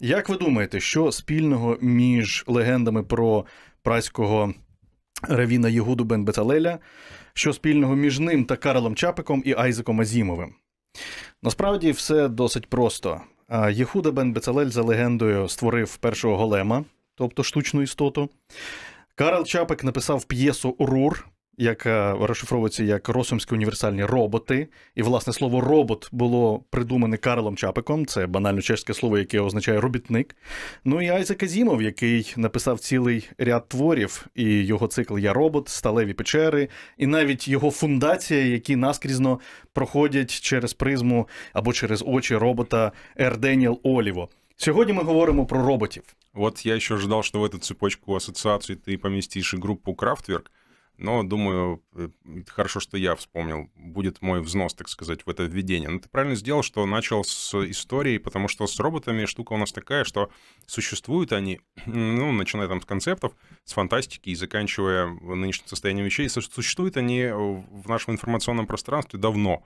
Як ви думаєте, що спільного між легендами про працького Равіна Єгуду Бен Беталеля? що спільного між ним та Карлом Чапиком і Айзеком Азімовим? Насправді все досить просто. Єхуда Бен Бецалель за легендою створив першого голема, тобто штучну істоту. Карл Чапик написав п'єсу Рур яка е, розшифровується як Росумські універсальні роботи. І, власне, слово робот було придумане Карлом Чапиком, це банально чеське слово, яке означає робітник. Ну і Айзек Азімов, який написав цілий ряд творів, і його цикл Я робот, сталеві печери, і навіть його фундація, які наскрізно проходять через призму або через очі робота Ерденіл Оліво. Сьогодні ми говоримо про роботів. От я еще ждав, что в эту цепочку ассоциаций ти поместишь групу группу Крафтверк. Но, думаю, э, хорошо, что я вспомнил, будет мой взнос, так сказать, в это введение. Но ну, ты правильно сделал, что начал с истории, потому что с роботами штука у нас такая, что существуют они, ну, начиная там с концептов, с фантастики и заканчивая нынешним состоянием вещей, существуют они в нашем информационном пространстве давно.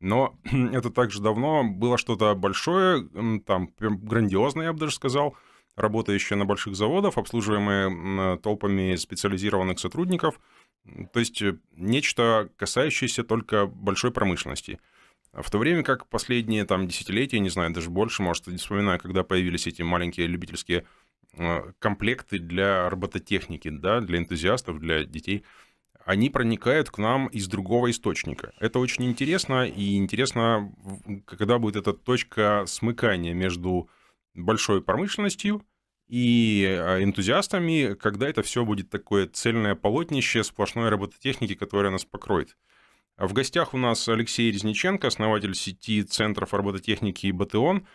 Но это также давно было что-то большое, там, грандиозное, я бы даже сказал, работающее на больших заводах, обслуживаемое толпами специализированных сотрудников — то есть э, нечто, касающееся только большой промышленности. В то время как последние там, десятилетия, не знаю, даже больше, может, вспоминаю, когда появились эти маленькие любительские э, комплекты для робототехники, да, для энтузиастов, для детей, они проникают к нам из другого источника. Это очень интересно, и интересно, когда будет эта точка смыкания между большой промышленностью и а, энтузиастами, когда это все будет такое цельное полотнище сплошной робототехники, которая нас покроет. А в гостях у нас Алексей Резниченко, основатель сети центров робототехники «Батеон».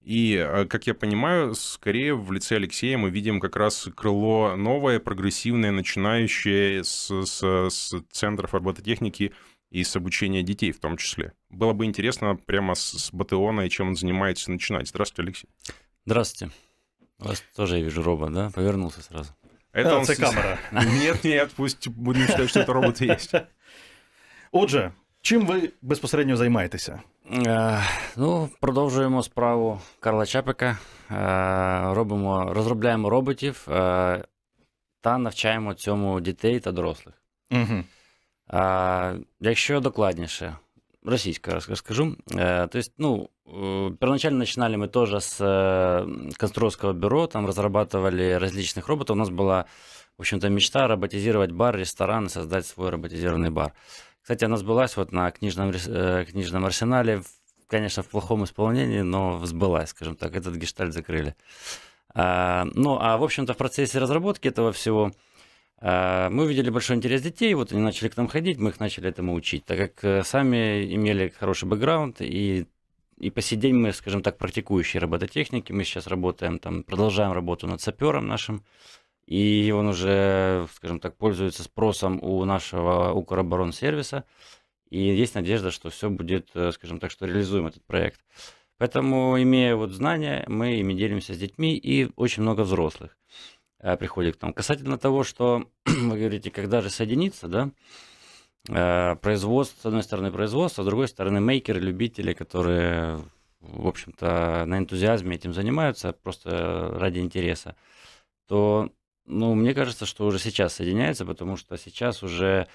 И, а, как я понимаю, скорее в лице Алексея мы видим как раз крыло новое, прогрессивное, начинающее с, с, с центров робототехники и с обучения детей в том числе. Было бы интересно прямо с, с Батеона и чем он занимается начинать. Здравствуйте, Алексей. Здравствуйте. У вас тоже, я вижу, робот, да? Повернулся сразу. Это а, он... камера. Нет, нет, пусть будем считать, что это робот есть. Отже, чим ви безпосередньо займаєтеся? Е, ну, продовжуємо справу Карла Чапика. Е, робимо, розробляємо роботів е, та навчаємо цьому дітей та дорослих. Угу. Якщо докладніше, российская расскажу. Э, то есть, ну, э, первоначально начинали мы тоже с э, конструкторского бюро, там разрабатывали различных роботов. У нас была, в общем-то, мечта роботизировать бар, ресторан создать свой роботизированный бар. Кстати, она сбылась вот на книжном, книжном арсенале, конечно, в плохом исполнении, но сбылась, скажем так, этот гештальт закрыли. Ну, а, в общем-то, в процессе разработки этого всего – а, мы увидели большой интерес детей, вот они начали к нам ходить, мы их начали этому учить, так как э, сами имели хороший бэкграунд, и, и по сей день мы, скажем так, практикующие робототехники, мы сейчас работаем, там, продолжаем работу над сапером нашим, и он уже, скажем так, пользуется спросом у нашего Укроборонсервиса, и есть надежда, что все будет, э, скажем так, что реализуем этот проект. Поэтому, имея вот знания, мы ими делимся с детьми и очень много взрослых. Э, приходит к нам. Касательно того, что вы говорите, когда же соединиться, да, э, производство, с одной стороны, производство, с другой стороны, мейкеры, любители, которые, в общем-то, на энтузиазме этим занимаются, просто ради интереса, то, ну, мне кажется, что уже сейчас соединяется, потому что сейчас уже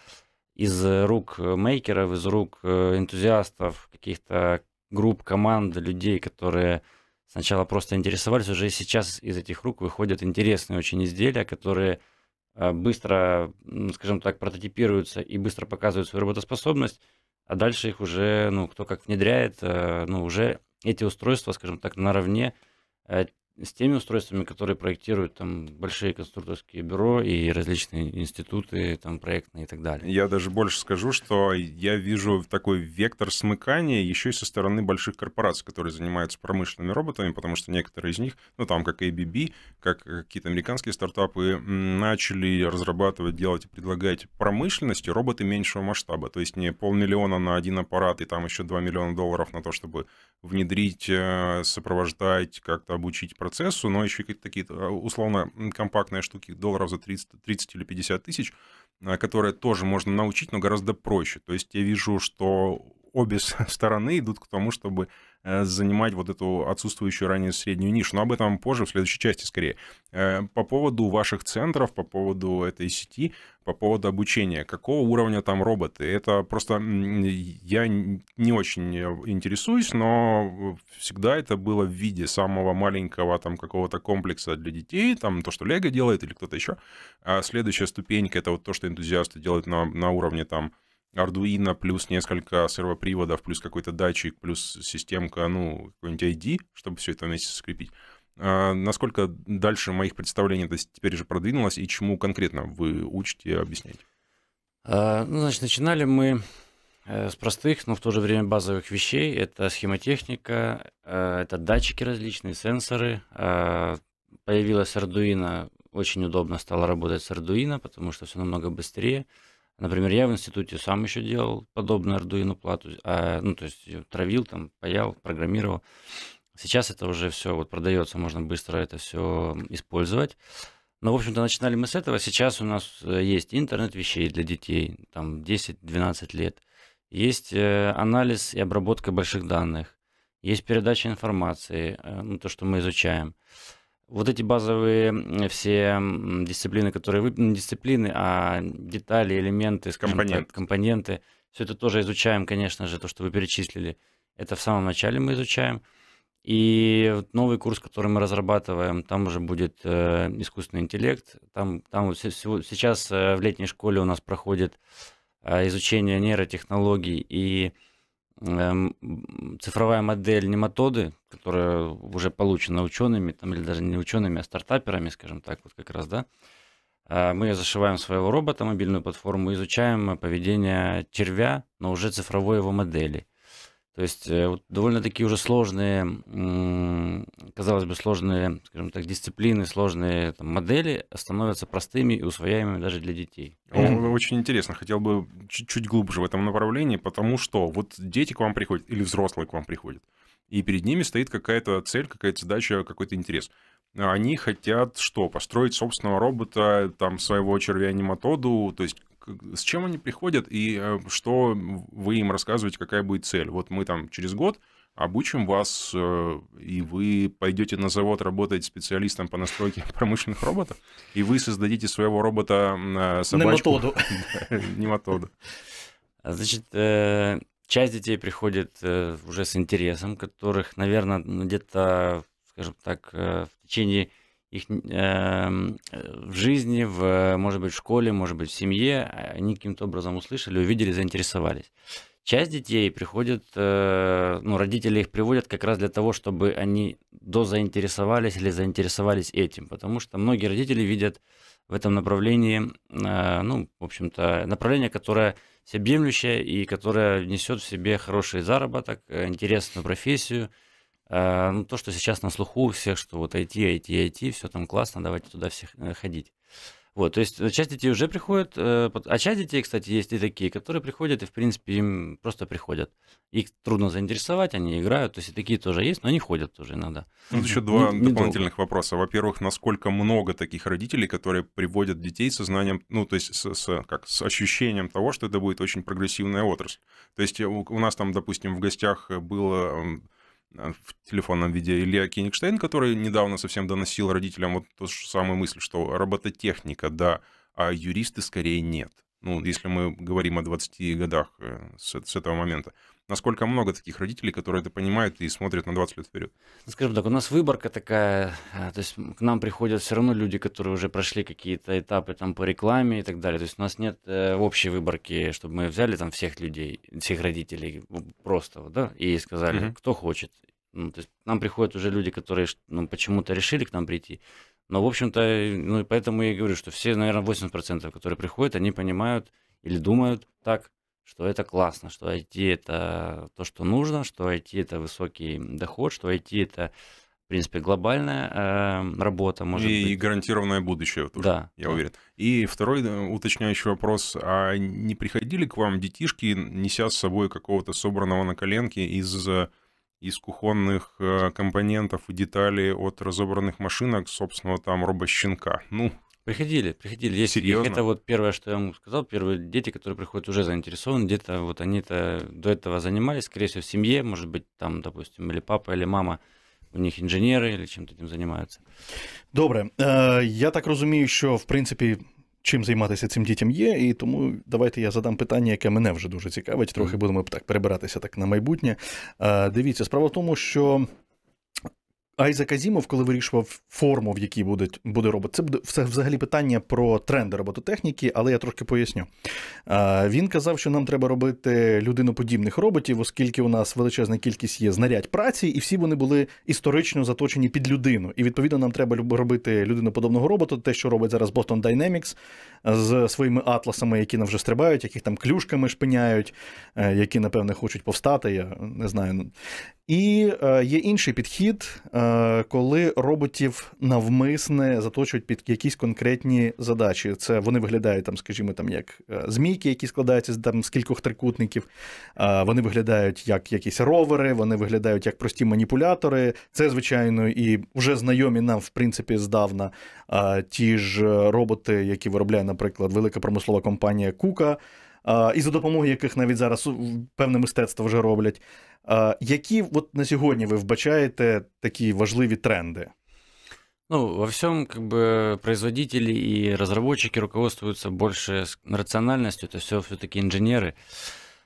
из рук мейкеров, из рук э, энтузиастов, каких-то групп, команд, людей, которые сначала просто интересовались, уже сейчас из этих рук выходят интересные очень изделия, которые а, быстро, скажем так, прототипируются и быстро показывают свою работоспособность, а дальше их уже, ну, кто как внедряет, э, ну, уже эти устройства, скажем так, наравне э, с теми устройствами, которые проектируют там большие конструкторские бюро и различные институты там проектные и так далее. Я даже больше скажу, что я вижу такой вектор смыкания еще и со стороны больших корпораций, которые занимаются промышленными роботами, потому что некоторые из них, ну там как ABB, как какие-то американские стартапы, начали разрабатывать, делать и предлагать промышленности роботы меньшего масштаба, то есть не полмиллиона на один аппарат и там еще 2 миллиона долларов на то, чтобы внедрить, э, сопровождать, как-то обучить процессу, но еще какие-то такие э, условно компактные штуки долларов за 30, 30 или 50 тысяч, э, которые тоже можно научить, но гораздо проще. То есть я вижу, что обе стороны идут к тому, чтобы Э, занимать вот эту отсутствующую ранее среднюю нишу. Но об этом позже, в следующей части скорее. Э, по поводу ваших центров, по поводу этой сети, по поводу обучения. Какого уровня там роботы? Это просто я не очень э, интересуюсь, но всегда это было в виде самого маленького там какого-то комплекса для детей, там то, что Лего делает или кто-то еще. А следующая ступенька — это вот то, что энтузиасты делают на, на уровне там Arduino, плюс несколько сервоприводов, плюс какой-то датчик, плюс системка, ну, какой-нибудь ID, чтобы все это вместе скрепить. А насколько дальше моих представлений то есть теперь же продвинулось, и чему конкретно вы учите и объясняете? А, ну, значит, начинали мы э, с простых, но в то же время базовых вещей. Это схемотехника, э, это датчики различные, сенсоры. А, Появилась Arduino, очень удобно стало работать с Arduino, потому что все намного быстрее. Например, я в институте сам еще делал подобную Arduino плату, а, ну, то есть э, травил, там, паял, программировал. Сейчас это уже все вот продается, можно быстро это все использовать. Но, в общем-то, начинали мы с этого. Сейчас у нас э, есть интернет вещей для детей, там 10-12 лет. Есть э, анализ и обработка больших данных. Есть передача информации, ну, то, что мы изучаем вот эти базовые все дисциплины, которые вы... Не дисциплины, а детали, элементы, Компонент. так, компоненты, все это тоже изучаем, конечно же, то, что вы перечислили. Это в самом начале мы изучаем. И новый курс, который мы разрабатываем, там уже будет э, искусственный интеллект. Там, там сейчас э, в летней школе у нас проходит э, изучение нейротехнологий и Эм, цифровая модель нематоды, которая уже получена учеными, там, или даже не учеными, а стартаперами, скажем так, вот как раз, да, а, мы зашиваем своего робота, мобильную платформу, изучаем поведение червя, но уже цифровой его модели. То есть э, вот довольно-таки уже сложные, казалось бы, сложные, скажем так, дисциплины, сложные там, модели становятся простыми и усвояемыми даже для детей. Ну, очень интересно, хотел бы чуть-чуть глубже в этом направлении, потому что вот дети к вам приходят или взрослые к вам приходят, и перед ними стоит какая-то цель, какая-то задача, какой-то интерес. Они хотят что? Построить собственного робота, там, своего червя аниматоду, то есть с чем они приходят и э, что вы им рассказываете, какая будет цель. Вот мы там через год обучим вас, э, и вы пойдете на завод работать специалистом по настройке промышленных роботов, и вы создадите своего робота э, собачку. Нематоду. Нематоду. А, значит, часть детей приходит уже с интересом, которых, наверное, ну, где-то, скажем так, в течение их э, в жизни, в, может быть, в школе, может быть, в семье, они каким-то образом услышали, увидели, заинтересовались. Часть детей приходят, э, ну, родители их приводят как раз для того, чтобы они дозаинтересовались или заинтересовались этим, потому что многие родители видят в этом направлении, э, ну, в общем-то, направление, которое всеобъемлющее и которое несет в себе хороший заработок, э, интересную профессию – Э, ну, то, что сейчас на слуху у всех, что вот IT, IT, IT, все там классно, давайте туда всех э, ходить. Вот, то есть э, часть детей уже приходят, а часть детей, кстати, есть и такие, которые приходят и, в принципе, им просто приходят. Их трудно заинтересовать, они играют, то есть и такие тоже есть, но они ходят тоже иногда. Ну, тут еще ну, два не, дополнительных не вопроса. Во-первых, насколько много таких родителей, которые приводят детей со знанием, ну, то есть с, с, как, с ощущением того, что это будет очень прогрессивная отрасль. То есть у, у нас там, допустим, в гостях было а, в телефонном виде Илья Кенигштейн, который недавно совсем доносил родителям вот ту же самую мысль, что робототехника, да, а юристы скорее нет ну, если мы говорим о 20 годах э, с, с этого момента, насколько много таких родителей, которые это понимают и смотрят на 20 лет вперед? Ну, скажем так, у нас выборка такая, а, то есть к нам приходят все равно люди, которые уже прошли какие-то этапы там по рекламе и так далее. То есть у нас нет э, общей выборки, чтобы мы взяли там всех людей, всех родителей просто, да, и сказали, угу. кто хочет. Ну, то есть к нам приходят уже люди, которые ну, почему-то решили к нам прийти. Но, в общем-то, э, ну и поэтому я и говорю, что все, наверное, 80%, которые приходят, они понимают или думают так, что это классно, что IT это то, что нужно, что IT это высокий доход, что IT это, в принципе, глобальная э, работа, может и, быть. И гарантированное будущее тоже, да, я да. уверен. И второй э, уточняющий вопрос. А не приходили к вам детишки, неся с собой какого-то собранного на коленке из э, из кухонных э, компонентов и деталей от разобранных машинок, собственного там робощенка. Ну, Приходили, приходили. Есть, Серьезно? Это вот первое, что я ему сказал. Первые дети, которые приходят уже заинтересованы, где-то вот они-то до этого занимались, скорее всего, в семье, может быть, там, допустим, или папа, или мама у них инженеры или чем-то этим занимаются. Доброе. Э, я так разумею, еще в принципе чим займатися цим дітям є, і тому давайте я задам питання, яке мене вже дуже цікавить. Трохи будемо так перебиратися так на майбутнє. Дивіться, справа в тому, що Айзек Азімов, коли вирішував форму, в якій буде буде робот, це буде все взагалі питання про тренди робототехніки, але я трошки поясню. Він казав, що нам треба робити людиноподібних роботів, оскільки у нас величезна кількість є знарядь праці, і всі вони були історично заточені під людину. І відповідно нам треба робити людиноподобного робота, те, що робить зараз Boston Dynamics з своїми атласами, які нам вже стрибають, яких там клюшками шпиняють, е, які, напевне, хочуть повстати. Я не знаю. Ну. І е, є інший підхід, е, коли роботів навмисне заточують під якісь конкретні задачі. Це вони виглядають там, скажімо, там як е, змійки, які складаються з там з кількох трикутників. Е, вони виглядають як якісь ровери, вони виглядають як прості маніпулятори. Це, звичайно, і вже знайомі нам, в принципі, здавна ті ж е, роботи, які виробляє, наприклад, велика промислова компанія Кука. А, і за допомогою яких навіть зараз певне мистецтво вже роблять. А, які от на сьогодні ви вбачаєте такі важливі тренды? Ну, во всем как бы производители и разработчики руководствуются больше рациональностью, это все все-таки инженеры.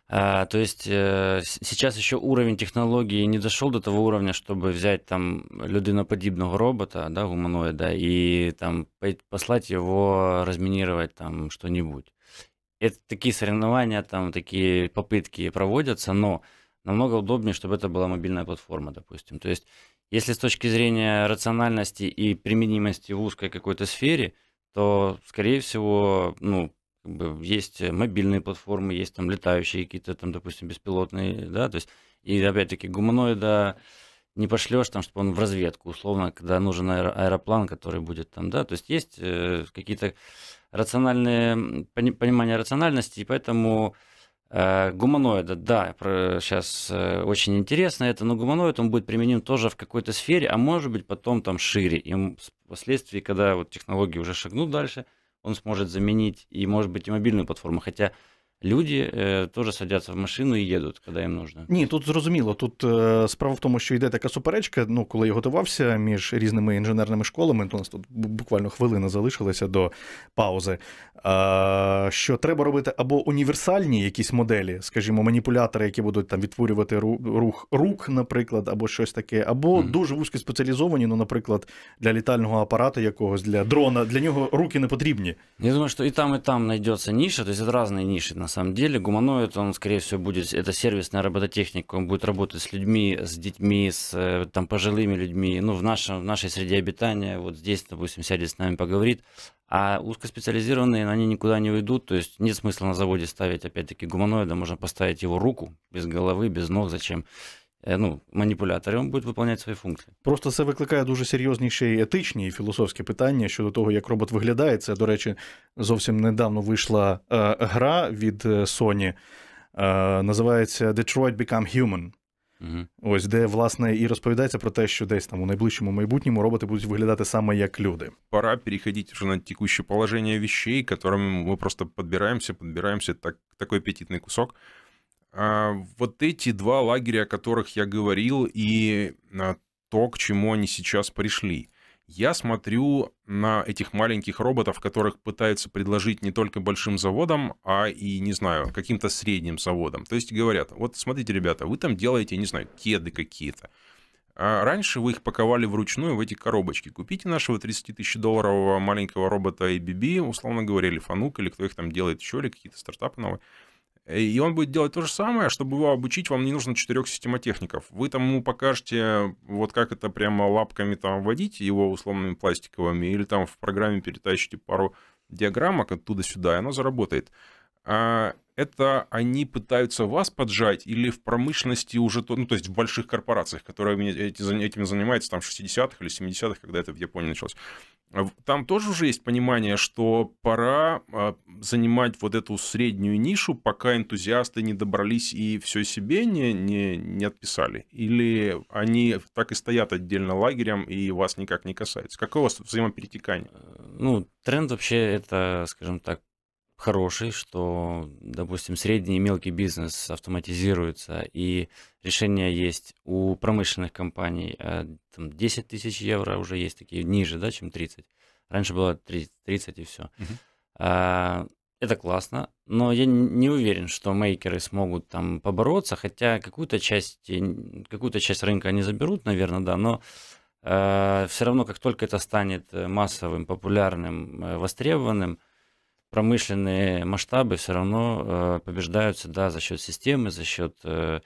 А, то есть э, сейчас еще уровень технологии не дошел до того уровня, чтобы взять там людиноподібного робота, да, гуманоида, и там послать его разминировать там что-нибудь это такие соревнования, там такие попытки проводятся, но намного удобнее, чтобы это была мобильная платформа, допустим. То есть, если с точки зрения рациональности и применимости в узкой какой-то сфере, то, скорее всего, ну, как бы есть мобильные платформы, есть там летающие какие-то там, допустим, беспилотные, да, то есть, и опять-таки гуманоида не пошлешь там, чтобы он в разведку, условно, когда нужен аэроплан, который будет там, да, то есть есть э, какие-то рациональное, понимание рациональности, и поэтому э, гуманоида, да, про, сейчас э, очень интересно это, но гуманоид, он будет применим тоже в какой-то сфере, а может быть потом там шире, и впоследствии, когда вот технологии уже шагнут дальше, он сможет заменить и, может быть, и мобильную платформу, хотя Люди е, э, теж садяться в машину і їдуть, коли їм нужно. Ні, тут зрозуміло. Тут е, справа в тому, що йде така суперечка. Ну, коли я готувався між різними інженерними школами, то у нас тут буквально хвилина залишилася до паузи. Е, що треба робити або універсальні якісь моделі, скажімо, маніпулятори, які будуть там відтворювати рух рук, наприклад, або щось таке, або mm-hmm. дуже вузькоспеціалізовані, ну, наприклад, для літального апарату якогось, для дрона, для нього руки не потрібні. Я думаю, що і там, і там знайдеться ніша, тобто різні ніші. на самом деле. Гуманоид, он, скорее всего, будет, это сервисная робототехника, он будет работать с людьми, с детьми, с э, там, пожилыми людьми, ну, в, нашем, в нашей среде обитания, вот здесь, допустим, сядет с нами, поговорит. А узкоспециализированные, они никуда не уйдут, то есть нет смысла на заводе ставить, опять-таки, гуманоида, можно поставить его руку без головы, без ног, зачем? Е, ну, маніпулятор, він виконувати свої функції. Просто це викликає дуже серйозні ще й етичні і філософські питання щодо того, як робот виглядає. Це, до речі, зовсім недавно вийшла е, гра від е, Sony, е, називається Detroit Become Human. Угу. Ось, де, власне, і розповідається про те, що десь там у найближчому майбутньому роботи будуть виглядати саме як люди. Пора переходити вже на текущее положення вещей, которым ми просто підбираємося, підбираємося так, такий апетитний кусок. А, вот эти два лагеря, о которых я говорил, и а, то, к чему они сейчас пришли. Я смотрю на этих маленьких роботов, которых пытаются предложить не только большим заводам, а и, не знаю, каким-то средним заводам. То есть говорят, вот смотрите, ребята, вы там делаете, не знаю, кеды какие-то. А раньше вы их паковали вручную в эти коробочки. Купите нашего 30 тысяч долларового маленького робота ABB, условно говоря, или Фанук, или кто их там делает еще, или какие-то стартапы новые. И он будет делать то же самое, чтобы его обучить, вам не нужно четырех системотехников. Вы там ему покажете, вот как это прямо лапками там вводить, его условными пластиковыми, или там в программе перетащите пару диаграммок оттуда сюда, и оно заработает. А, это они пытаются вас поджать или в промышленности уже, то, ну, то есть в больших корпорациях, которые этим занимаются там в 60-х или 70-х, когда это в Японии началось. Там тоже уже есть понимание, что пора а, занимать вот эту среднюю нишу, пока энтузиасты не добрались и все себе не, не, не отписали? Или они так и стоят отдельно лагерем и вас никак не касается? Какое у вас взаимоперетекание? Э, ну, тренд вообще это, скажем так, хороший, что, допустим, средний и мелкий бизнес автоматизируется, и решения есть у промышленных компаний а, там, 10 тысяч евро уже есть такие ниже, да, чем 30. Раньше было 30, 30 и все. Угу. А, это классно, но я не уверен, что мейкеры смогут там побороться, хотя какую-то часть, какую-то часть рынка они заберут, наверное, да, но а, все равно, как только это станет э, массовым, популярным, э, востребованным, промышленные масштабы все равно э, побеждаются да, за счет системы, за счет э,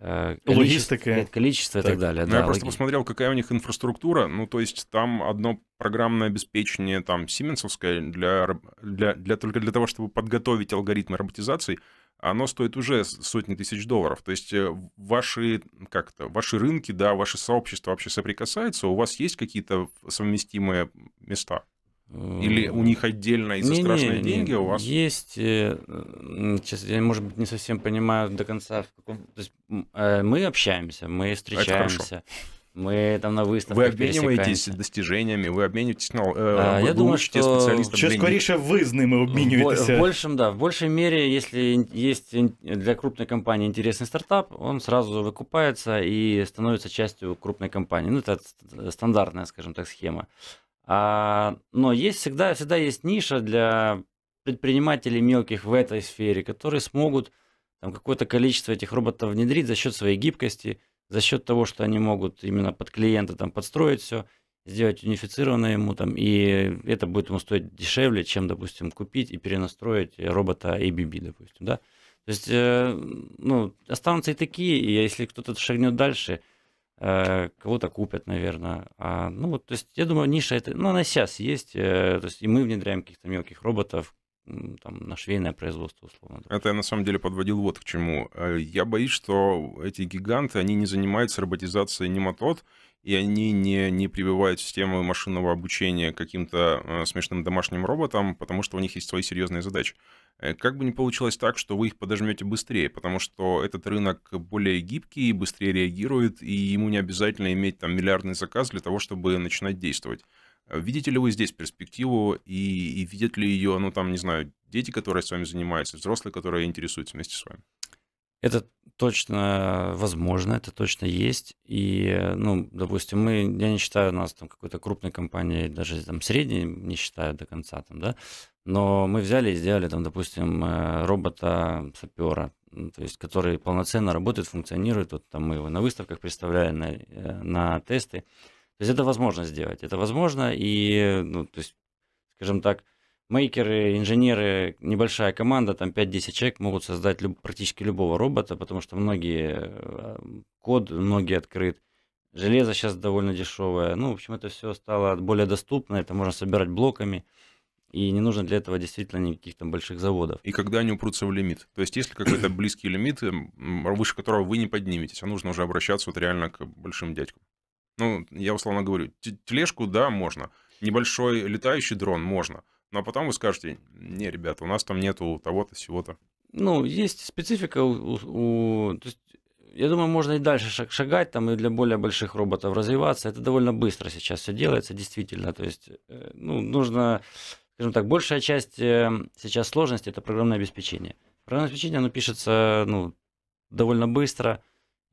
э Логистика. Э, количества и так далее. Ну, да, я просто посмотрел, какая у них инфраструктура. Ну, то есть там одно программное обеспечение, там, сименсовское, для, для, для, только для того, чтобы подготовить алгоритмы роботизации, оно стоит уже сотни тысяч долларов. То есть э, ваши, как то ваши рынки, да, ваши сообщества вообще соприкасаются, у вас есть какие-то совместимые места? Или э, у них отдельно из за не, страшные не, деньги не, у вас? Есть, э, сейчас я, может быть, не совсем понимаю до конца, в каком... То есть, э, мы общаемся, мы встречаемся. Мы там на выставках Вы обмениваетесь достижениями, вы обмениваетесь, ну, а, вы, я думаю, что... специалистов. Что скоріше ви з ними обмінюєтеся. В, в большем, да, в большей мере, если есть для крупной компании интересный стартап, он сразу выкупается и становится частью крупной компании. Ну, это стандартная, скажем так, схема. А, но есть всегда, всегда есть ниша для предпринимателей мелких в этой сфере, которые смогут там, какое-то количество этих роботов внедрить за счет своей гибкости, за счет того, что они могут именно под клиента там, подстроить все, сделать унифицированное ему, там, и это будет ему стоить дешевле, чем, допустим, купить и перенастроить робота ABB, допустим. Да? То есть, э, ну, останутся и такие, и если кто-то шагнет дальше – Э, кого-то купят, наверное. А, ну, вот, то есть, я думаю, ниша это, ну, она сейчас есть, э, то есть, и мы внедряем каких-то мелких роботов, там, на швейное производство, условно. Это я, на самом деле, подводил вот к чему. Э, я боюсь, что эти гиганты, они не занимаются роботизацией нематод, и они не, не прибивают систему машинного обучения каким-то э, смешным домашним роботам, потому что у них есть свои серьезные задачи. Э, как бы не получилось так, что вы их подожмете быстрее, потому что этот рынок более гибкий, быстрее реагирует, и ему не обязательно иметь там миллиардный заказ для того, чтобы начинать действовать. Э, видите ли вы здесь перспективу и, и видят ли ее, ну там, не знаю, дети, которые с вами занимаются, взрослые, которые интересуются вместе с вами? Это точно возможно, это точно есть. И, э, ну, допустим, мы, я не считаю нас там какой-то крупной компанией, даже там средней не считаю до конца там, да, но мы взяли и сделали там, допустим, э, робота-сапера, то есть который полноценно работает, функционирует, вот там мы его на выставках представляли, на, э, на тесты. То есть это возможно сделать, это возможно, и, ну, то есть, скажем так, мейкеры, инженеры, небольшая команда, там 5-10 человек могут создать люб, практически любого робота, потому что многие э, код, многие открыт. Железо сейчас довольно дешевое. Ну, в общем, это все стало более доступно, это можно собирать блоками. И не нужно для этого действительно никаких там больших заводов. И когда они упрутся в лимит? То есть, если какой-то близкий лимит, эм, выше которого вы не подниметесь, а нужно уже обращаться вот реально к большим дядькам. Ну, я условно говорю, тележку, да, можно. Небольшой летающий дрон можно. Но ну, а потом вы скажете, не, ребята, у нас там нету того-то, всего-то. Ну, есть специфика у... у то есть, я думаю, можно и дальше шагать, там и для более больших роботов развиваться. Это довольно быстро сейчас все делается, действительно. То есть, э, ну, нужно, скажем так, большая часть э, сейчас сложности – это программное обеспечение. Программное обеспечение, оно пишется, ну, довольно быстро,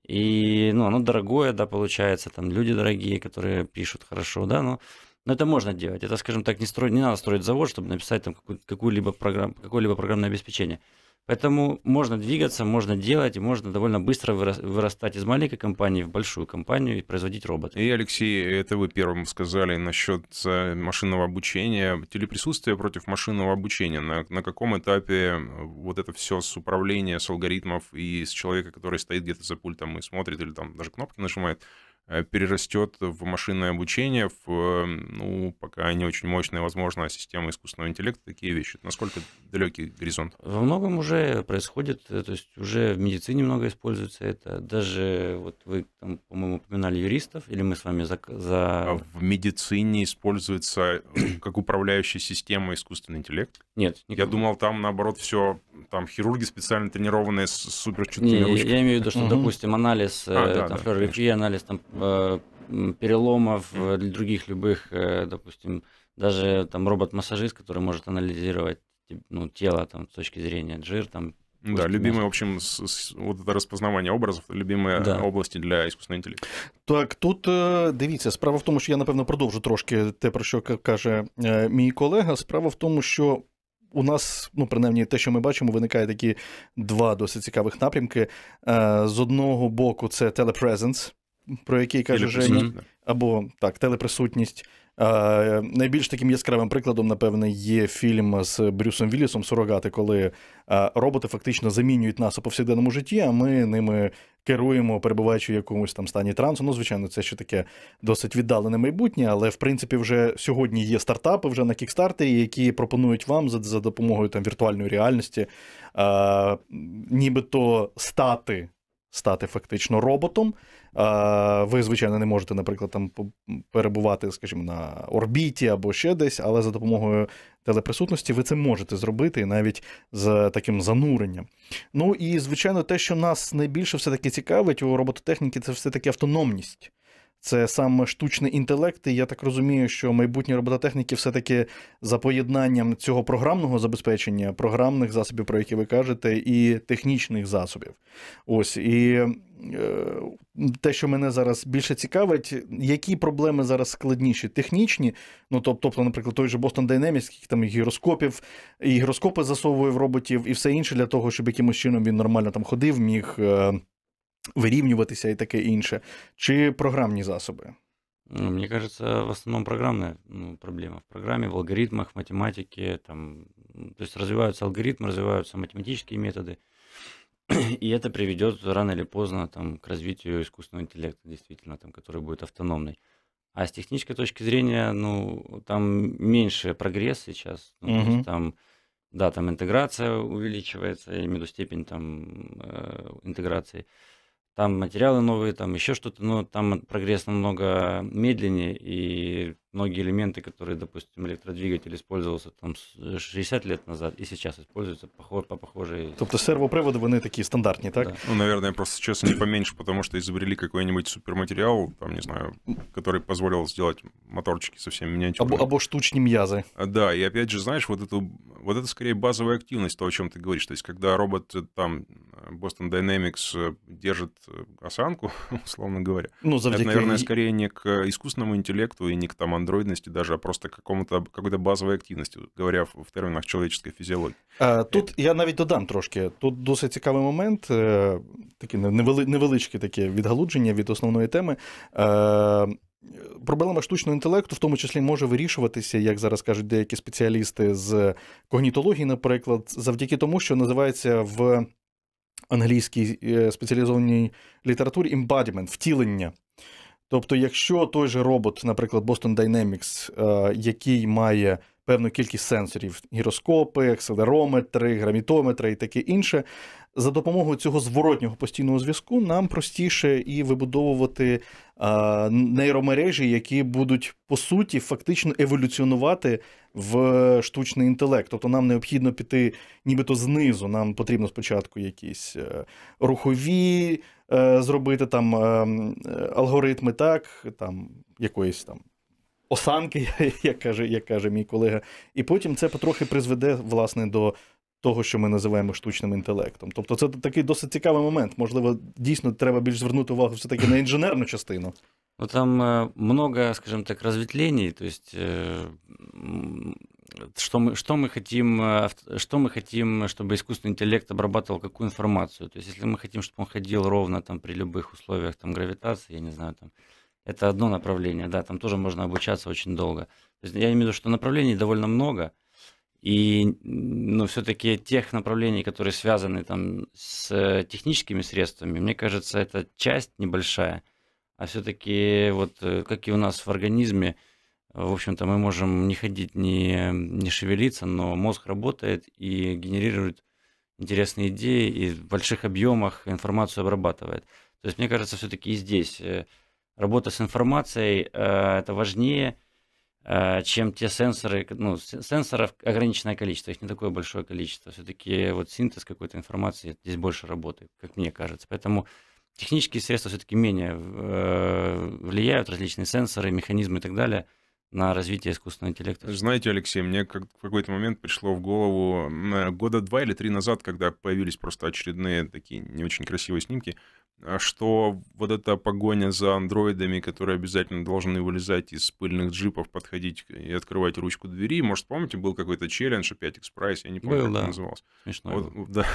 и, ну, оно дорогое, да, получается, там люди дорогие, которые пишут хорошо, да, но но это можно делать. Это, скажем так, не, строить, не надо строить завод, чтобы написать там какую-либо программ, какое-либо программное обеспечение. Поэтому можно двигаться, можно делать, и можно довольно быстро вырастать из маленькой компании в большую компанию и производить роботы. И, Алексей, это вы первым сказали насчет э, машинного обучения. Телеприсутствие против машинного обучения. На, на каком этапе э, вот это все с управления, с алгоритмов и с человека, который стоит где-то за пультом и смотрит или там даже кнопки нажимает, Э, перерастет в машинное обучение, в, эм, ну, пока не очень мощная, возможно, система искусственного интеллекта, такие вещи. Насколько далекий горизонт? Во многом уже происходит, э, то есть уже в медицине много используется это. Даже вот вы, там, по-моему, упоминали юристов, или мы с вами за... за... А в медицине используется как управляющая система искусственный интеллект? Нет. Никак. Я думал, там, наоборот, все, там хирурги специально тренированные с суперчуткими ручками. Я имею в виду, что, допустим, анализ, а, э, анализ там, Э, переломов, э, для других любых, э, допустим, даже там робот-массажист, который может анализировать ну, тело там, с точки зрения жир, там, да, любимые, в общем, с, с, вот это розпознавання образів, любимі да. області для іскусного інтелекту. Так, тут дивіться, справа в тому, що я напевно продовжу трошки те, про що каже е, мій колега. Справа в тому, що у нас, ну принаймні, те, що ми бачимо, виникає такі два досить цікавих напрямки. Е, з одного боку, це телепрезенс про який каже Женя, або так, телеприсутність. А, найбільш таким яскравим прикладом, напевне, є фільм з Брюсом Віллісом Сурогати, коли а, роботи фактично замінюють нас у повсякденному житті, а ми ними керуємо, перебуваючи в якомусь там стані трансу. Ну, звичайно, це ще таке досить віддалене майбутнє, але в принципі вже сьогодні є стартапи вже на кікстартері, які пропонують вам за, за допомогою там віртуальної реальності, а, нібито стати стати фактично роботом. Е, ви, звичайно, не можете, наприклад, там перебувати, скажімо, на орбіті або ще десь, але за допомогою телеприсутності ви це можете зробити навіть з таким зануренням. Ну і звичайно, те, що нас найбільше все таки цікавить у робототехніки, це все таки автономність. Це саме штучний інтелект, і я так розумію, що майбутні робототехніки все-таки за поєднанням цього програмного забезпечення, програмних засобів, про які ви кажете, і технічних засобів. Ось і е, те, що мене зараз більше цікавить, які проблеми зараз складніші? Технічні, ну тобто, наприклад, той же Boston Dynamics, скільки там гіроскопів, і гіроскопи засовує в роботів, і все інше для того, щоб якимось чином він нормально там ходив, міг. Е, вирівнюватися і таке інше, чи програмні засоби? Ну, мне кажется, в основном программная ну, проблема. В программе, в алгоритмах, в математике. Там, то есть развиваются алгоритмы, развиваются математические методы. И это приведет рано или поздно там, к развитию искусственного интеллекта, действительно, там, который будет автономный. А с технической точки зрения, ну, там меньше прогресс сейчас. Ну, mm то есть, там, да, там интеграция увеличивается, я имею в виду степень там, э, интеграции. Э, там материалы новые, там еще что-то, но там прогресс намного медленнее, и многие элементы, которые, допустим, электродвигатель использовался там 60 э, лет назад и сейчас используются по, по похожей... есть сервоприводы вони такие стандартные, так? Да. Ну, наверное, просто сейчас они поменьше, потому что изобрели какой-нибудь суперматериал, там, не знаю, который позволил сделать моторчики совсем миниатюрные. Або, або штучні м'язи. А, да, и опять же, знаешь, вот эту вот это скорее базовая активность, то, о чем ты говоришь. То есть, когда робот э, там Boston Dynamics э, держит осанку, условно говоря, ну, завдяки... это, наверное, скорее не к искусственному интеллекту и не к там андроидности даже, а просто какому-то какой-то базової активності, говоря в термінах человеческої фізіології. Тут я навіть додам трошки. Тут досить цікавий момент, е, таке невеличке таке відгалудження від основної теми. Е, проблема штучного інтелекту в тому числі може вирішуватися, як зараз кажуть деякі спеціалісти з когнітології, наприклад, завдяки тому, що називається в англійській е, спеціалізованій літературі embodiment, втілення. Тобто, якщо той же робот, наприклад, Boston Dynamics, е, який має певну кількість сенсорів, гіроскопи, акселерометри, гравітометри і таке інше, за допомогою цього зворотнього постійного зв'язку нам простіше і вибудовувати а, нейромережі, які будуть по суті фактично еволюціонувати в штучний інтелект. Тобто нам необхідно піти, нібито знизу. Нам потрібно спочатку якісь е, рухові е, зробити там е, е, алгоритми, так там якоїсь там. Осанки, як каже як каже мій колега, і потім це потрохи призведе власне до того, що ми називаємо штучним інтелектом. Тобто, це такий досить цікавий момент. Можливо, дійсно треба більш звернути увагу все-таки на інженерну частину. Ну, там много, скажем так, разветвлений, то есть что мы, что мы хотим, э, что мы хотим, чтобы искусственный интеллект обрабатывал какую информацию. То есть, если мы хотим, чтобы он ходил ровно там при любых условиях там гравитации, я не знаю, там это одно направление, да, там тоже можно обучаться очень долго. То есть, я имею в виду, что направлений довольно много, и ну, все-таки тех направлений, которые связаны там, с техническими средствами, мне кажется, это часть небольшая. А все-таки, вот э, как и у нас в организме, в общем-то, мы можем не ходить, не, не шевелиться, но мозг работает и генерирует интересные идеи и в больших объемах информацию обрабатывает. То есть, мне кажется, все-таки и здесь э, работа с информацией э, это важнее, Э, чем те сенсоры, ну, сенсоров ограниченное количество, их не такое большое количество. Все-таки вот синтез какой-то информации здесь больше работает, как мне кажется. Поэтому технические средства все-таки менее э, влияют, различные сенсоры, механизмы и так далее на развитие искусственного интеллекта. Знаете, Алексей, мне как в какой-то момент пришло в голову года два или три назад, когда появились просто очередные такие не очень красивые снимки, а что вот эта погоня за андроидами, которые обязательно должны вылезать из пыльных джипов, подходить и открывать ручку двери. Может, помните, был какой-то челлендж, опять X-Prize, я не помню, был, как да. это называлось. Смешно вот, был. Да.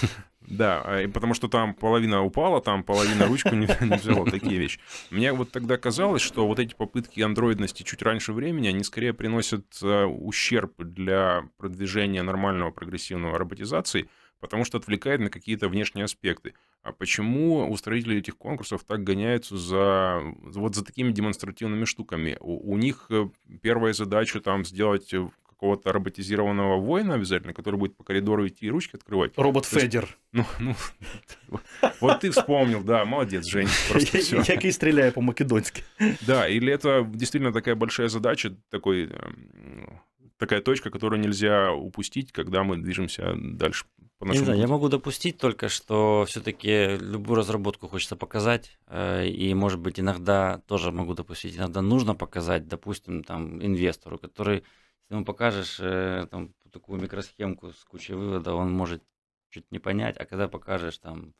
Да, а, потому что там половина упала, там половина ручку не, не взяла, такие вещи. Мне вот тогда казалось, что вот эти попытки андроидности чуть раньше времени, они скорее приносят э, ущерб для продвижения нормального прогрессивного роботизации, потому что отвлекает на какие-то внешние аспекты. А почему устроители этих конкурсов так гоняются за, вот за такими демонстративными штуками? У, у них э, первая задача там сделать э, какого-то роботизированного воина обязательно, который будет по коридору идти и ручки открывать. Робот Федер. Ну, ну, вот ты вспомнил, да, молодец, Жень. Просто все. Я и стреляю по-македонски. Да, или это действительно такая большая задача, такой эм, такая точка, которую нельзя упустить, когда мы движемся дальше по нашему... Не знаю, я могу допустить только, что все-таки любую разработку хочется показать, э, и, может быть, иногда тоже могу допустить, иногда нужно показать, допустим, там инвестору, который, если ему покажешь э, там такую микросхемку с кучей вывода, он может чуть не понять, а когда покажешь там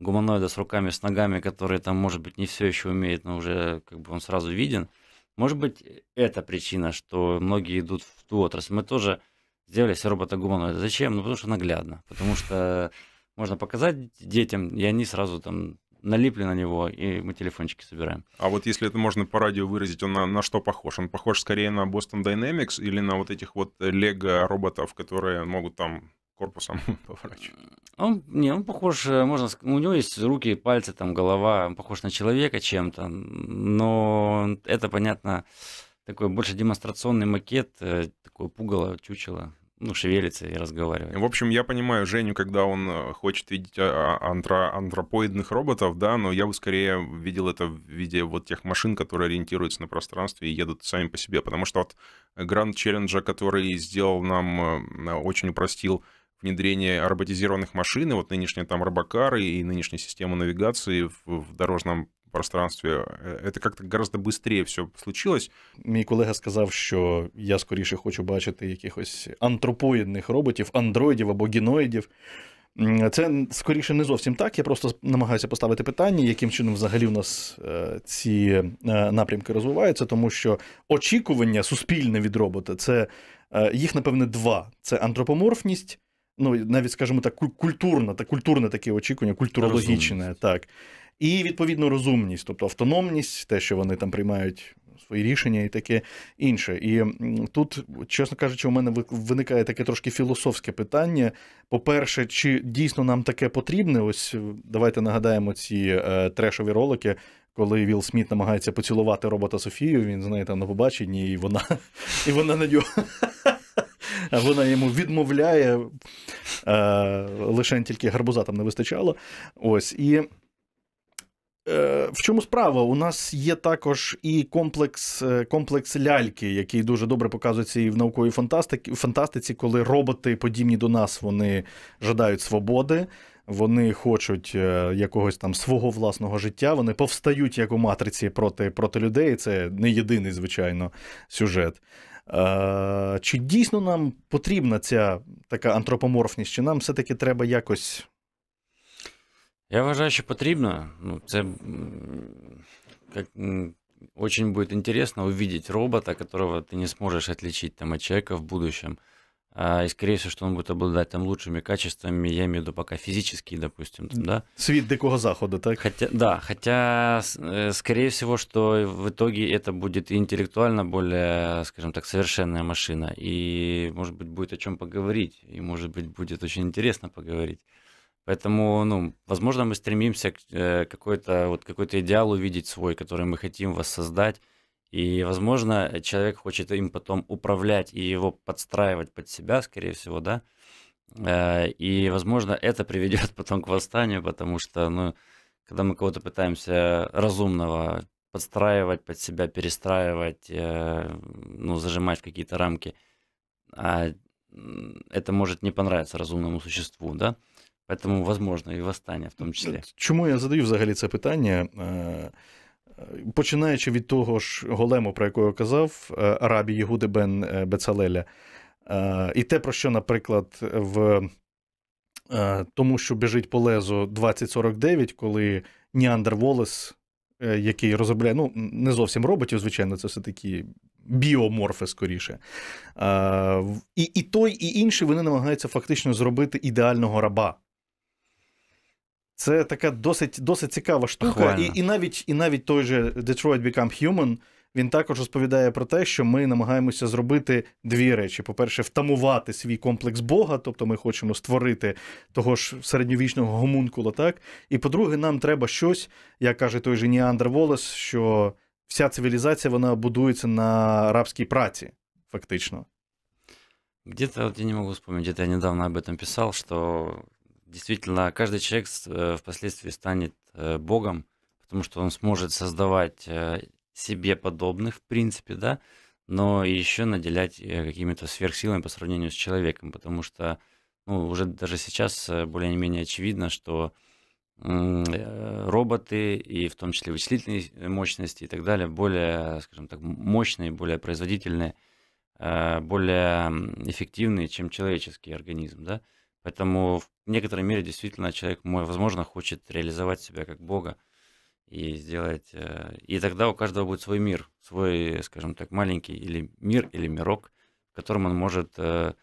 гуманоида с руками, с ногами, который там, может быть, не все еще умеет, но уже как бы он сразу виден, может быть, это причина, что многие идут в ту отрасль. Мы тоже сделали все робота-гуманоида. Зачем? Ну, потому что наглядно. Потому что можно показать детям, и они сразу там налипли на него, и мы телефончики собираем. А вот если это можно по радио выразить, он на, на что похож? Он похож скорее на Boston Dynamics или на вот этих вот лего-роботов, которые могут там корпусом поворачивать? Он, не, он похож, э, можно у него есть руки, пальцы, там, голова, он похож на человека чем-то, но это, понятно, такой больше демонстрационный макет, э, такое пугало, чучело, ну, шевелится и разговаривает. В общем, я понимаю Женю, когда он э, хочет видеть а, а, антро антропоидных роботов, да, но я бы скорее видел это в виде вот тех машин, которые ориентируются на пространстве и едут сами по себе, потому что вот Гранд Челленджа, который сделал нам, э, очень упростил внедрение роботизированных машин, и вот нынешние там робокары и нынешняя система навигации в, в дорожном пространстві. Це як-то э, гораздо швидше все случилось. Мій колега сказав, що я скоріше хочу бачити якихось антропоїдних роботів, андроїдів або гіноїдів. Це скоріше не зовсім так. Я просто намагаюся поставити питання, яким чином взагалі в нас е, ці е, напрямки розвиваються, тому що очікування суспільне від робота це е, їх, напевне, два: це антропоморфність, ну навіть, скажімо так, культурна та культурне таке очікування, культурологічне. так і відповідно розумність, тобто автономність, те, що вони там приймають. Свої рішення і таке інше. І тут, чесно кажучи, у мене виникає таке трошки філософське питання. По-перше, чи дійсно нам таке потрібне? Ось е, давайте нагадаємо ці е, трешові ролики, коли Вілл Сміт намагається поцілувати робота Софію. Він з нею там на побаченні, і вона і вона на нього. вона йому відмовляє, е, лише тільки гарбуза там не вистачало. Ось і. Е, в чому справа? У нас є також і комплекс е, комплекс ляльки, який дуже добре показується і в науковій фантастиці, коли роботи, подібні до нас, вони жадають свободи, вони хочуть е, якогось там свого власного життя, вони повстають як у матриці проти проти людей. Це не єдиний, звичайно, сюжет. Чи дійсно нам потрібна ця така антропоморфність? Чи нам все-таки треба якось Я вважаю, що потрібно. Ну, це как, очень будет интересно увидеть робота, которого ты не сможешь отличить там, от человека в будущем. А, и, скорее всего, что он будет обладать там лучшими качествами, я имею в виду пока физические, допустим, там, да? Свет дикого захода, так? Хотя, да, хотя, э, скорее всего, что в итоге это будет интеллектуально более, скажем так, совершенная машина. И, может быть, будет о чем поговорить, и, может быть, будет очень интересно поговорить. Поэтому, ну, возможно, мы стремимся к э, какой-то вот какой-то идеал увидеть свой, который мы хотим воссоздать. И, возможно, человек хочет им потом управлять и его подстраивать под себя, скорее всего, да. Э, и, возможно, это приведет потом к восстанию, потому что, ну, когда мы кого-то пытаемся разумного подстраивать под себя, перестраивать, э, ну, зажимать в какие-то рамки, а это может не понравиться разумному существу, да. Поэтому, возможно, і восстання в тому числі. Чому я задаю взагалі це питання? Е, починаючи від того ж голему, про якого казав е, Рабі Єгуди Бен е, Бецалеля, і те, про що, наприклад, в тому, що біжить по лезу 2049, коли Ніандер Волес, який розробляє, ну, не зовсім роботів, звичайно, це все такі біоморфи скоріше. І, і той, і інший вони намагаються фактично зробити ідеального раба. Це така досить досить цікава штука. І і, навіть і навіть той же Detroit Become Human він також розповідає про те, що ми намагаємося зробити дві речі: по-перше, втамувати свій комплекс Бога, тобто ми хочемо створити того ж середньовічного гомункула, так? І по-друге, нам треба щось, як каже той же Ніандер Волес, що вся цивілізація вона будується на рабській праці, фактично. Где-то, вот я не могу вспомнить, где-то я недавно об этом писал, что действительно каждый человек э, впоследствии станет э, Богом, потому что он сможет создавать э, себе подобных, в принципе, да, но еще наделять какими-то сверхсилами по сравнению с человеком, потому что ну, уже даже сейчас более-менее очевидно, что роботы и в том числе вычислительные мощности и так далее более, скажем так, мощные, более производительные, более эффективные, чем человеческий организм, да. Поэтому в некоторой мере действительно человек мой, возможно, хочет реализовать себя как Бога и сделать... Э, и тогда у каждого будет свой мир, свой, скажем так, маленький или мир, или мирок, в котором он может э,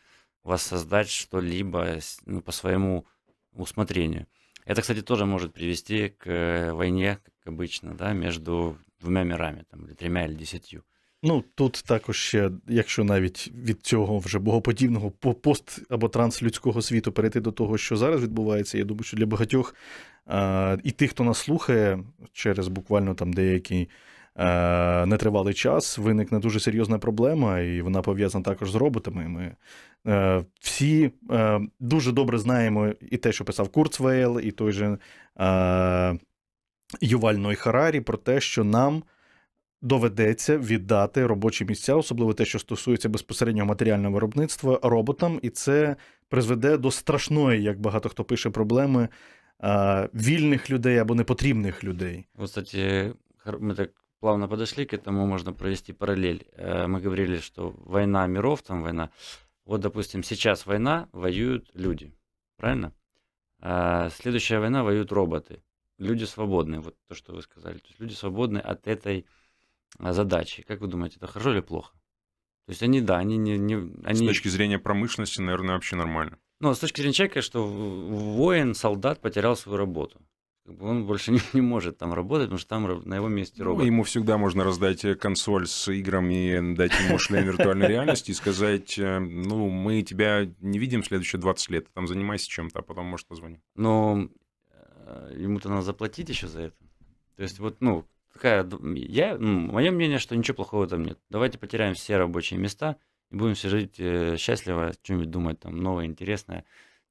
воссоздать что-либо ну, по своему усмотрению. Это, кстати, тоже может привести к э, войне, как обычно, да, между двумя мирами, там, или тремя, или десятью. Ну тут також ще, якщо навіть від цього вже богоподібного пост або транслюдського світу перейти до того, що зараз відбувається, я думаю, що для багатьох а, і тих, хто нас слухає через буквально там деякий нетривалий час, виникне дуже серйозна проблема, і вона пов'язана також з роботами. Ми е, всі е, дуже добре знаємо і те, що писав Курцвейл, і той же Ювальної Харарі, про те, що нам доведеться віддати робочі місця, особливо те, що стосується безпосереднього матеріального виробництва, роботам, і це призведе до страшної, як багато хто пише, проблеми е, вільних людей або непотрібних людей. Кстати, ми так плавно подошли к тому можна провести параллель. Е, ми говорили, що війна міров, там война. Вот, допустим, сейчас война, воюют люди, правильно? А э, следующая война воюют роботы. Люди свободны, вот то, что вы сказали. То есть люди свободны от этой задачи. Как вы думаете, это хорошо или плохо? То есть они, да, они не... не они... С точки зрения промышленности, наверное, вообще нормально. Ну, с точки зрения человека, что воин, солдат потерял свою работу. Он больше не, не может там работать, потому что там на его месте ну, робот. Ну, ему всегда можно раздать э, консоль с играми, дать ему шлем виртуальной реальности и сказать, э, ну, мы тебя не видим следующие 20 лет, там занимайся чем-то, а потом, может, позвоним. Но э, ему-то надо заплатить еще за это. То есть вот, ну, такая, я, мое мнение, что ничего плохого там нет. Давайте потеряем все рабочие места и будем все жить э, счастливо, что-нибудь думать там новое, интересное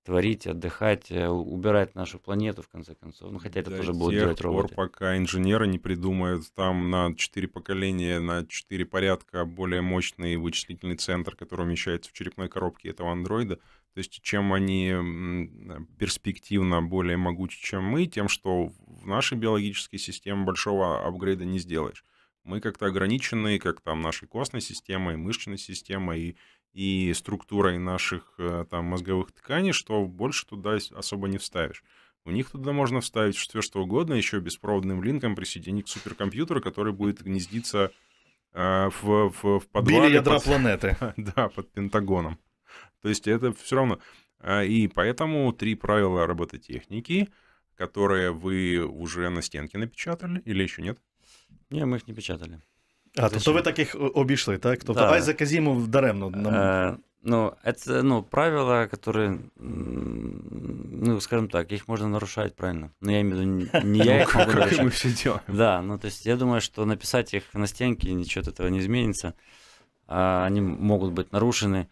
творить, отдыхать, э, убирать нашу планету, в конце концов. Ну, хотя это До тоже будет делать роботы. Пор, пока инженеры не придумают там на 4 поколения, на 4 порядка более мощный вычислительный центр, который умещается в черепной коробке этого андроида, то есть чем они э, перспективно более могучи, чем мы, тем, что в нашей биологической системе большого апгрейда не сделаешь. Мы как-то ограничены, как там нашей костной системой, мышечной системой и и структурой наших э, там мозговых тканей, что больше туда особо не вставишь. У них туда можно вставить все что угодно, еще беспроводным линком присоединить к суперкомпьютеру, который будет гнездиться а, в, в, в подвале. Били ядра под, планеты. Да, под Пентагоном. То есть это все равно. А, и поэтому три правила робототехники, которые вы уже на стенке напечатали или еще нет? Не, мы их не печатали. А, тобто ви таких обійшли, так? Тобто да. Айзек Азімов даремно на Ну, это, ну, правила, которые, ну, скажем так, их можно нарушать, правильно? Но ну, я имею в виду, не я ну, их могу нарушать. мы все делаем. Да, ну, то есть я думаю, что написать их на стенке, ничего от этого не изменится. А, они могут быть нарушены.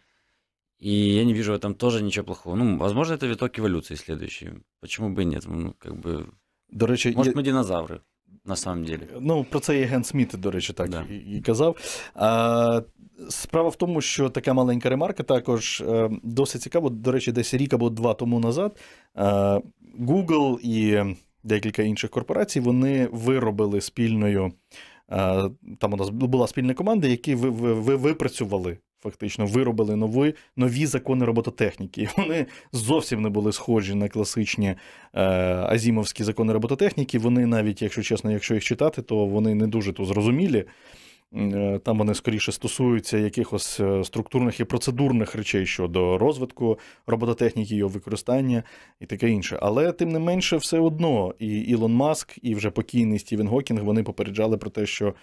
И я не вижу в этом тоже ничего плохого. Ну, возможно, это виток эволюции следующий. Почему бы и нет? Ну, как бы... До речі, Может, мы динозавры. на самом деле. Ну, про це і Ген Сміт, до речі, так да. і казав. А, Справа в тому, що така маленька ремарка також е, досить цікаво. До речі, десь рік або два тому назад е, Google і декілька інших корпорацій вони виробили спільною. Е, там у нас була спільна команда, які ви, ви, ви випрацювали фактично виробили нові нові закони робототехніки. Вони зовсім не були схожі на класичні е, азімовські закони робототехніки. Вони навіть, якщо чесно, якщо їх читати, то вони не дуже то зрозумілі. Е, там вони скоріше стосуються якихось е, структурних і процедурних речей щодо розвитку робототехніки, його використання і таке інше. Але тим не менше, все одно, і Ілон Маск, і вже покійний Стівен Гокінг вони попереджали про те, що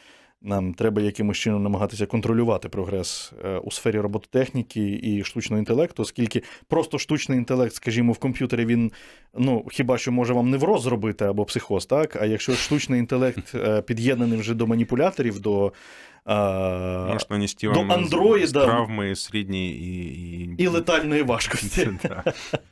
нам треба якимось чином намагатися контролювати прогрес е, у сфері робототехніки і штучного інтелекту, оскільки просто штучний інтелект, скажімо, в комп'ютері він ну хіба що може вам невроз зробити або психоз, так? А якщо штучний інтелект е, під'єднаний вже до маніпуляторів, до а, нанести вам до андроїда травми середньої і і... і летальної важкості.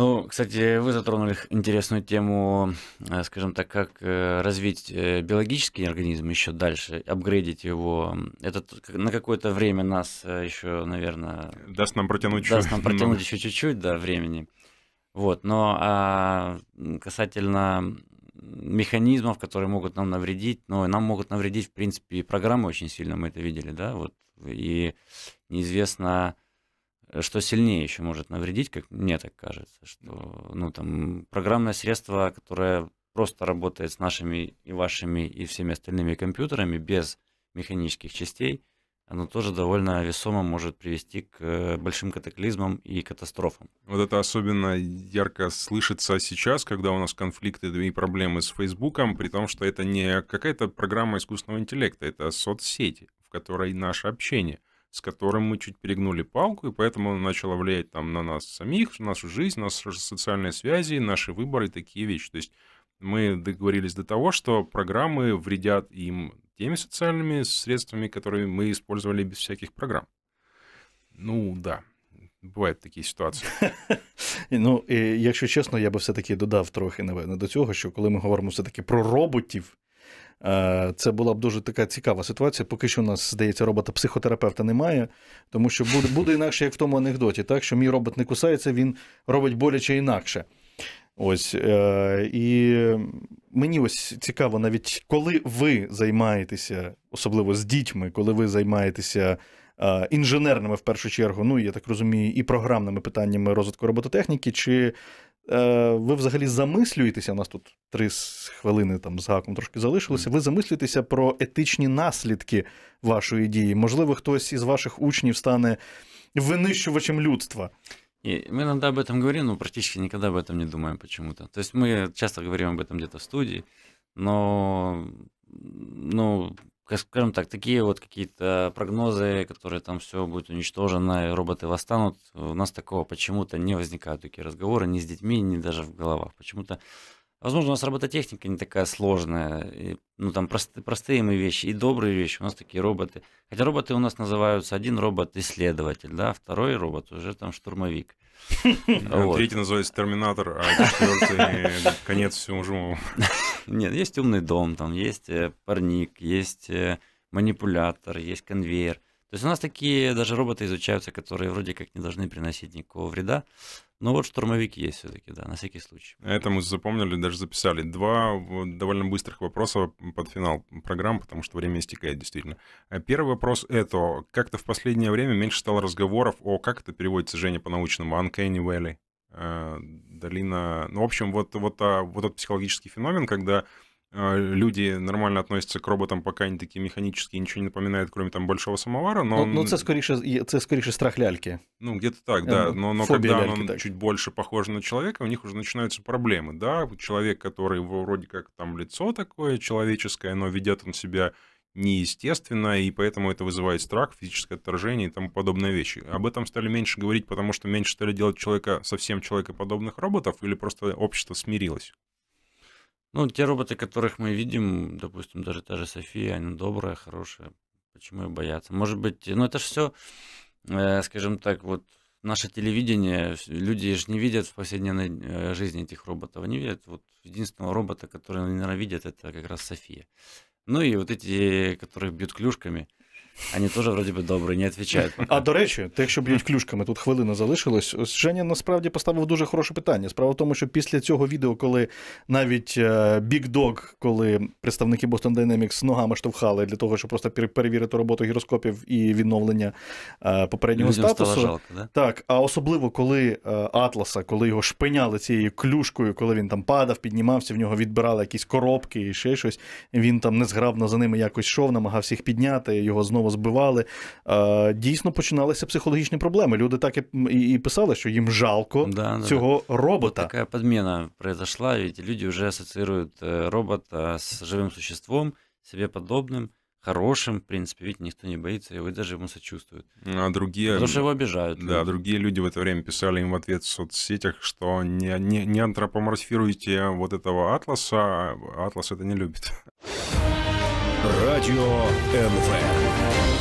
Ну, кстати, вы затронули интересную тему, э, скажем так, как э, развить э, биологический организм еще дальше, апгрейдить его. Это на какое-то время нас еще, наверное... Даст нам протянуть чуть-чуть. Даст нам протянуть еще чуть-чуть, да, времени. Вот, но а, касательно механизмов, которые могут нам навредить, но ну, нам могут навредить, в принципе, и программы очень сильно, мы это видели, да, вот, и неизвестно, что сильнее еще может навредить, как мне так кажется, что ну, там, программное средство, которое просто работает с нашими и вашими и всеми остальными компьютерами без механических частей, оно тоже довольно весомо может привести к э, большим катаклизмам и катастрофам. Вот это особенно ярко слышится сейчас, когда у нас конфликты и проблемы с Фейсбуком, при том, что это не какая-то программа искусственного интеллекта, это соцсети, в которой наше общение – с которым мы чуть перегнули палку, и поэтому он начал влиять там на нас самих, на нашу жизнь, наши социальные связи, наши выборы такие вещи. То есть мы договорились до того, что программы вредят им теми социальными средствами, которые мы использовали без всяких программ. Ну да, бывают такі ситуації. Ну, якщо чесно, я би все-таки додав трохи, напевно, до цього, що коли ми говоримо все-таки про роботів. Е, це була б дуже така цікава ситуація. Поки що у нас, здається, робота психотерапевта немає, тому що буде буде інакше, як в тому анекдоті, так що мій робот не кусається, він робить боляче інакше. Ось е, і мені ось цікаво, навіть коли ви займаєтеся, особливо з дітьми, коли ви займаєтеся. Е, інженерними в першу чергу, ну я так розумію, і програмними питаннями розвитку робототехніки, чи Е, ви взагалі замислюєтеся, у нас тут три хвилини там з гаком трошки залишилося, ви замислюєтеся про етичні наслідки вашої дії. Можливо, хтось із ваших учнів стане винищувачем людства. И мы иногда об этом говорим, но ну, практически никогда об этом не думаем почему-то. То есть мы часто говорим об этом где-то в студии, но, но ну, скажем так, такие вот какие-то прогнозы, которые там все будет уничтожено, и роботы восстанут, у нас такого почему-то не возникают такие разговоры ни с детьми, ни даже в головах. Почему-то Возможно, у нас робототехника не такая сложная, и, ну там простые, простые мы вещи и добрые вещи, у нас такие роботы. Хотя роботы у нас называются один робот-исследователь, да, второй робот уже там штурмовик. Третий называется Терминатор, а четвертый конец всему живому. Нет, есть умный дом, там есть э, парник, есть э, манипулятор, есть конвейер. То есть у нас такие даже роботы изучаются, которые вроде как не должны приносить никакого вреда, ну вот штурмовики есть все-таки, да, на всякий случай. А это мы запомнили, даже записали. Два довольно быстрых вопроса под финал программ, потому что время истекает действительно. А первый вопрос — это как-то в последнее время меньше стало разговоров о, как это переводится, Женя, по-научному, Uncanny Valley, э, долина... Ну, в общем, вот, вот, а, вот этот психологический феномен, когда а, люди нормально относятся к роботам, пока они такие механические, ничего не напоминают, кроме там большого самовара, но... Ну, ну это скорее, это скорее страх ляльки. Ну, где-то так, эм, да, но, но когда ляльки, он так. чуть больше похож на человека, у них уже начинаются проблемы, да, человек, который вроде как там лицо такое человеческое, но ведет он себя неестественно, и поэтому это вызывает страх, физическое отторжение и тому подобные вещи. Об этом стали меньше говорить, потому что меньше стали делать человека совсем человекоподобных роботов, или просто общество смирилось? Ну, те роботы, которых мы видим, допустим, даже та же София, они добрые, хорошие. Почему их бояться? Может быть, ну это же все, э, скажем так, вот наше телевидение, люди же не видят в повседневной э, жизни этих роботов. Они видят вот единственного робота, который, наверное, видят, это как раз София. Ну и вот эти, которых бьют клюшками – Ані теж вроде бы добрые, не відповідають. А до речі, те, що б'ють клюшками, тут хвилина залишилась. Женя насправді поставив дуже хороше питання. Справа в тому, що після цього відео, коли навіть е, Big Dog, коли представники Boston Dynamics ногами штовхали для того, щоб просто перевірити роботу гіроскопів і відновлення е, попереднього Людям статусу, жалко, да? так а особливо коли е, Атласа, коли його шпиняли цією клюшкою, коли він там падав, піднімався, в нього відбирали якісь коробки і ще щось. Він там незграбно за ними якось йшов, намагався їх підняти, його знову. само збивали. Дійсно починалися психологічні проблеми. Люди так і писали, що їм жалко да, цього да. робота. Вот такая подмена произошла, ведь люди уже ассоциируют э, робота э, с живым существом, себе подобным. хорошим, в принципе, ведь никто не боится, и даже ему сочувствуют. А другие... Потому что его обижают. Да, люди. другие люди в это время писали им в ответ в соцсетях, что не, не, не антропоморфируйте вот этого атласа, атлас это не любит. Радіо НВ.